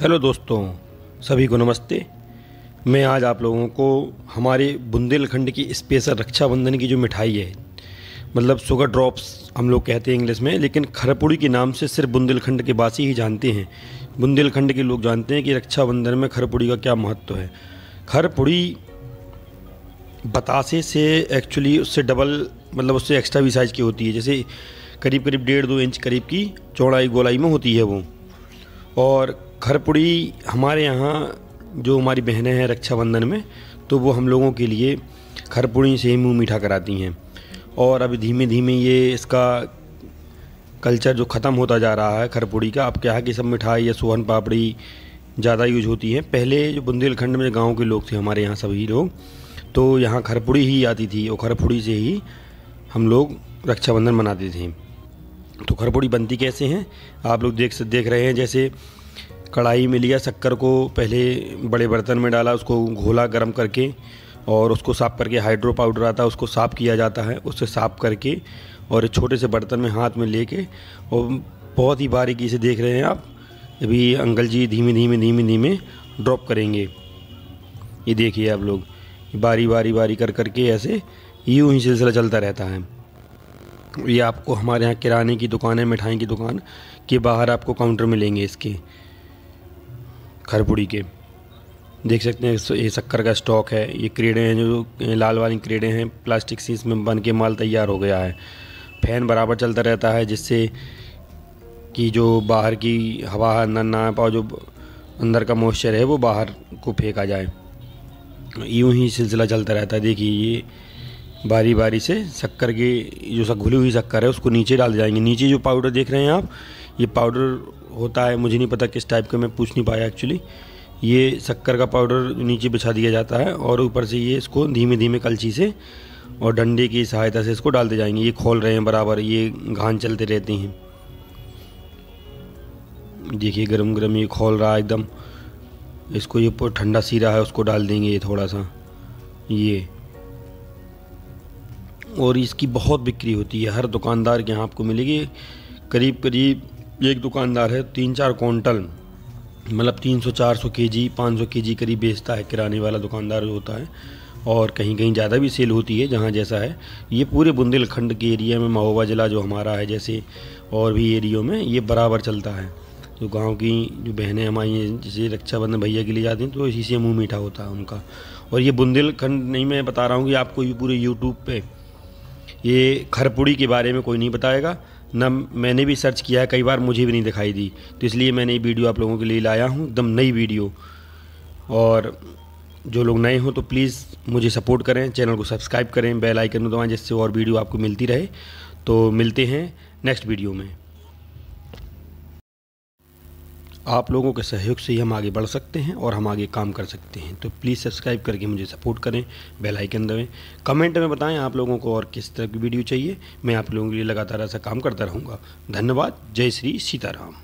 hello दोस्तों सभी को नमस्ते मैं आज आप लोगों को हमारे बुंदेलखंड की स्पेशल रक्षाबंधन की जो मिठाई है मतलब शुगर ड्रॉप्स हम लोग कहते हैं इंग्लिश में लेकिन खरपुड़ी के नाम से सिर्फ बुंदेलखंड के वासी ही जानते हैं बुंदेलखंड के लोग जानते हैं कि रक्षाबंधन में खरपुड़ी का क्या महत्व है खरपुड़ी बतासे से एक्चुअली उससे डबल मतलब उससे एक्स्ट्रा भी साइज़ की होती है जैसे करीब करीब डेढ़ दो इंच करीब की चौड़ाई गोलाई में होती है वो और खरपुड़ी हमारे यहाँ जो हमारी बहनें हैं रक्षाबंधन में तो वो हम लोगों के लिए खरपुड़ी से ही मुँह मीठा कराती हैं और अभी धीमे धीमे ये इसका कल्चर जो ख़त्म होता जा रहा है खरपुड़ी का अब क्या है कि सब मिठाई या सोहन पापड़ी ज़्यादा यूज होती है पहले जो बुंदेलखंड में गाँव के लोग थे हमारे यहाँ सभी लोग तो यहाँ खरपुड़ी ही आती थी और खरपुड़ी से ही हम लोग रक्षाबंधन मनाते थे तो खरपुड़ी बनती कैसे हैं आप लोग देख देख रहे हैं जैसे कढ़ाई में लिया शक्कर को पहले बड़े बर्तन में डाला उसको घोला गर्म करके और उसको साफ़ करके हाइड्रो पाउडर आता है उसको साफ़ किया जाता है उससे साफ़ करके और एक छोटे से बर्तन में हाथ में लेके और बहुत ही बारीकी से देख रहे हैं आप अभी अंकल जी धीमे धीमे धीमे धीमे ड्रॉप करेंगे ये देखिए आप लोग बारी बारी बारी कर करके ऐसे यूँ ही सिलसिला चलता रहता है ये आपको हमारे यहाँ किराने की दुकान है मिठाई की दुकान के बाहर आपको काउंटर मिलेंगे इसके खरपुड़ी के देख सकते हैं ये शक्कर का स्टॉक है ये क्रेडें हैं जो लाल वाली क्रेडें हैं प्लास्टिक से इसमें बन के माल तैयार हो गया है फैन बराबर चलता रहता है जिससे कि जो बाहर की हवा अंदर ना पाओ जो अंदर का मॉइस्चर है वो बाहर को फेंका जाए यूँ ही सिलसिला चलता रहता है देखिए ये बारी बारी से शक्कर की जो सा घुली हुई शक्कर है उसको नीचे डाल जाएंगे नीचे जो पाउडर देख रहे हैं आप ये पाउडर होता है मुझे नहीं पता किस टाइप का मैं पूछ नहीं पाया एक्चुअली ये शक्कर का पाउडर नीचे बिछा दिया जाता है और ऊपर से ये इसको धीमे धीमे कलची से और डंडे की सहायता से इसको डालते जाएंगे ये खोल रहे हैं बराबर ये घान चलते रहते हैं देखिए गरम गरम ये खोल रहा है एकदम इसको ये ठंडा सीरा है उसको डाल देंगे ये थोड़ा सा ये और इसकी बहुत बिक्री होती है हर दुकानदार के यहाँ आपको मिलेगी करीब करीब एक दुकानदार है तीन चार क्वांटल मतलब तीन सौ सौ चार के जी पाँच सौ के जी करीब बेचता है किराने वाला दुकानदार जो होता है और कहीं कहीं ज़्यादा भी सेल होती है जहाँ जैसा है ये पूरे बुंदेलखंड के एरिया में महोबा ज़िला जो हमारा है जैसे और भी एरियो में ये बराबर चलता है जो गांव की जो बहनें हमारी जैसे रक्षाबंधन भैया के लिए जाती हैं तो इसी से मुँह मीठा होता है उनका और ये बुंदेलखंड नहीं मैं बता रहा हूँ कि आपको ये पूरे यूट्यूब पर ये खरपुड़ी के बारे में कोई नहीं बताएगा न मैंने भी सर्च किया है कई बार मुझे भी नहीं दिखाई दी तो इसलिए मैंने ये वीडियो आप लोगों के लिए लाया हूँ एकदम नई वीडियो और जो लोग नए हों तो प्लीज़ मुझे सपोर्ट करें चैनल को सब्सक्राइब करें बेल आइकन दबाएं जिससे और वीडियो आपको मिलती रहे तो मिलते हैं नेक्स्ट वीडियो में आप लोगों के सहयोग से ही हम आगे बढ़ सकते हैं और हम आगे काम कर सकते हैं तो प्लीज़ सब्सक्राइब करके मुझे सपोर्ट करें बेल आइकन दबाएं कमेंट में बताएं आप लोगों को और किस तरह की वीडियो चाहिए मैं आप लोगों के लिए लगातार ऐसा काम करता रहूँगा धन्यवाद जय श्री सीताराम